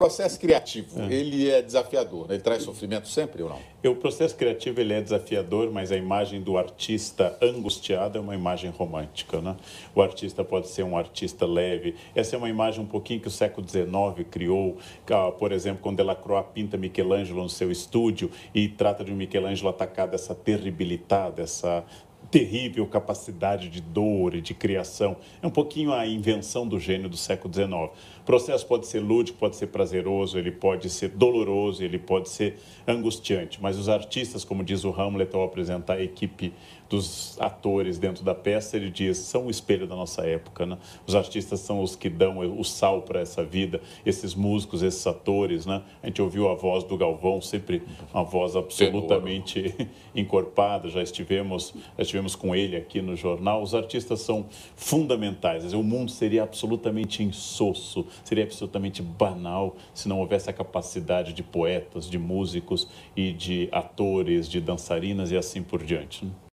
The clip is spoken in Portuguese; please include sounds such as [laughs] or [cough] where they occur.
processo criativo, é. ele é desafiador? Ele traz sofrimento sempre ou não? O processo criativo ele é desafiador, mas a imagem do artista angustiado é uma imagem romântica. Né? O artista pode ser um artista leve. Essa é uma imagem um pouquinho que o século XIX criou. Por exemplo, quando Delacroix pinta Michelangelo no seu estúdio e trata de um Michelangelo atacado dessa terribilidade, dessa, terrível capacidade de dor e de criação. É um pouquinho a invenção do gênio do século XIX. O processo pode ser lúdico, pode ser prazeroso, ele pode ser doloroso, ele pode ser angustiante, mas os artistas, como diz o Hamlet ao apresentar a equipe dos atores dentro da peça, ele diz, são o espelho da nossa época. Né? Os artistas são os que dão o sal para essa vida, esses músicos, esses atores. Né? A gente ouviu a voz do Galvão, sempre uma voz absolutamente [laughs] encorpada. Já estivemos, já estivemos tivemos com ele aqui no jornal, os artistas são fundamentais. O mundo seria absolutamente insosso, seria absolutamente banal se não houvesse a capacidade de poetas, de músicos e de atores, de dançarinas e assim por diante. Né?